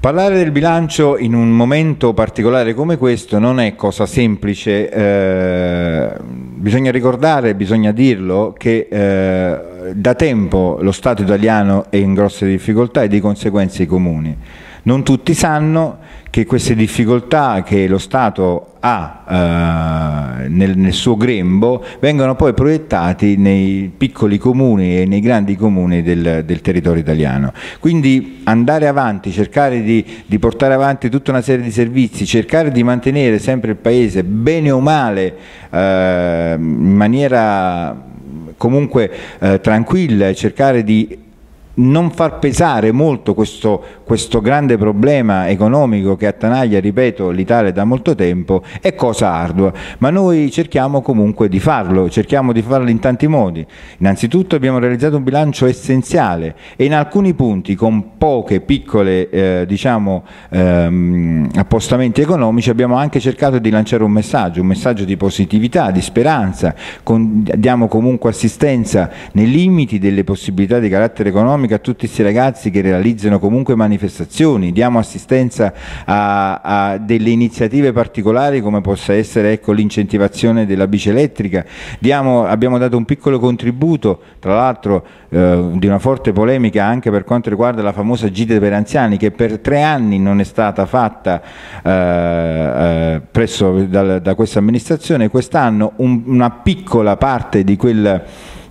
Parlare del bilancio in un momento particolare come questo non è cosa semplice, eh, bisogna ricordare, bisogna dirlo, che eh, da tempo lo Stato italiano è in grosse difficoltà e di conseguenza i comuni. Non tutti sanno che queste difficoltà che lo Stato ha eh, nel, nel, suo grembo vengono poi proiettati nei piccoli comuni e nei grandi comuni del, del territorio italiano. Quindi andare avanti, cercare di, di, portare avanti tutta una serie di servizi, cercare di mantenere sempre il Paese bene o male eh, in maniera comunque eh, tranquilla e cercare di non far pesare molto questo, questo, grande problema economico che attanaglia, ripeto, l'Italia da molto tempo è cosa ardua, ma noi cerchiamo comunque di farlo, cerchiamo di farlo in tanti modi. Innanzitutto abbiamo realizzato un bilancio essenziale e in alcuni punti con poche piccole eh, diciamo, ehm, appostamenti economici abbiamo anche cercato di lanciare un messaggio, un messaggio di positività, di speranza, con, diamo comunque assistenza nei limiti delle possibilità di carattere economico economica a tutti questi ragazzi che realizzano comunque manifestazioni, diamo assistenza a, a delle iniziative particolari come possa essere ecco, l'incentivazione della bici elettrica, diamo, abbiamo dato un piccolo contributo tra l'altro eh, di una forte polemica anche per quanto riguarda la famosa gita per anziani che per tre anni non è stata fatta eh, eh presso da, da questa amministrazione, quest'anno un, una piccola parte di quel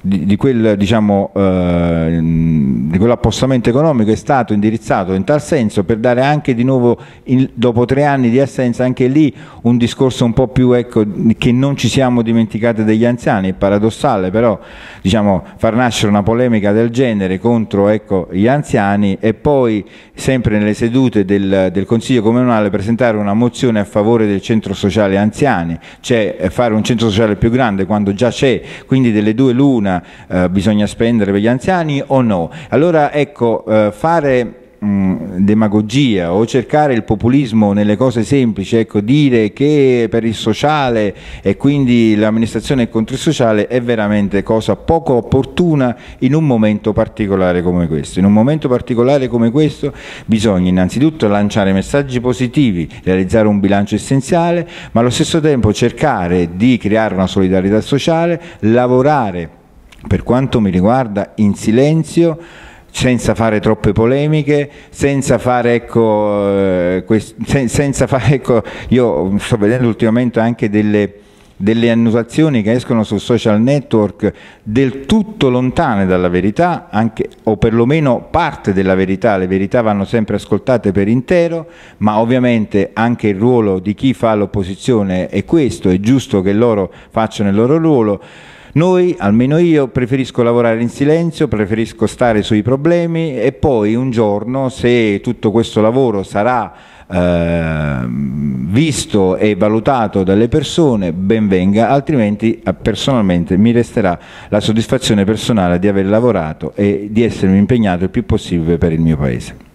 di, di, quel, diciamo, eh, di quell'appostamento economico è stato indirizzato in tal senso per dare anche di nuovo, in, dopo tre anni di assenza, anche lì un discorso un po' più ecco, che non ci siamo dimenticati degli anziani, è paradossale però diciamo, far nascere una polemica del genere contro ecco, gli anziani e poi sempre nelle sedute del, del, Consiglio Comunale presentare una mozione a favore del centro sociale anziani, cioè eh, fare un centro sociale più grande quando già c'è, quindi delle due l'una medicina eh, bisogna spendere per gli anziani o no? Allora ecco, eh, fare demagogia o cercare il populismo nelle cose semplici, ecco, dire che per il sociale e quindi l'amministrazione è contro il sociale è veramente cosa poco opportuna in un momento particolare come questo. In un momento particolare come questo bisogna innanzitutto lanciare messaggi positivi, realizzare un bilancio essenziale, ma allo stesso tempo cercare di creare una solidarietà sociale, lavorare per quanto mi riguarda in silenzio senza fare troppe polemiche, senza fare, ecco, eh, senza fare, ecco io sto vedendo ultimamente anche delle, delle annotazioni che escono su social network del tutto lontane dalla verità, anche, o perlomeno parte della verità, le verità vanno sempre ascoltate per intero, ma ovviamente anche il ruolo di chi fa l'opposizione è questo, è giusto che loro facciano il loro ruolo. Noi, almeno io, preferisco lavorare in silenzio, preferisco stare sui problemi e poi un giorno, se tutto questo lavoro sarà eh, visto e valutato dalle persone, ben venga, altrimenti eh, personalmente mi resterà la soddisfazione personale di aver lavorato e di essermi impegnato il più possibile per il mio Paese.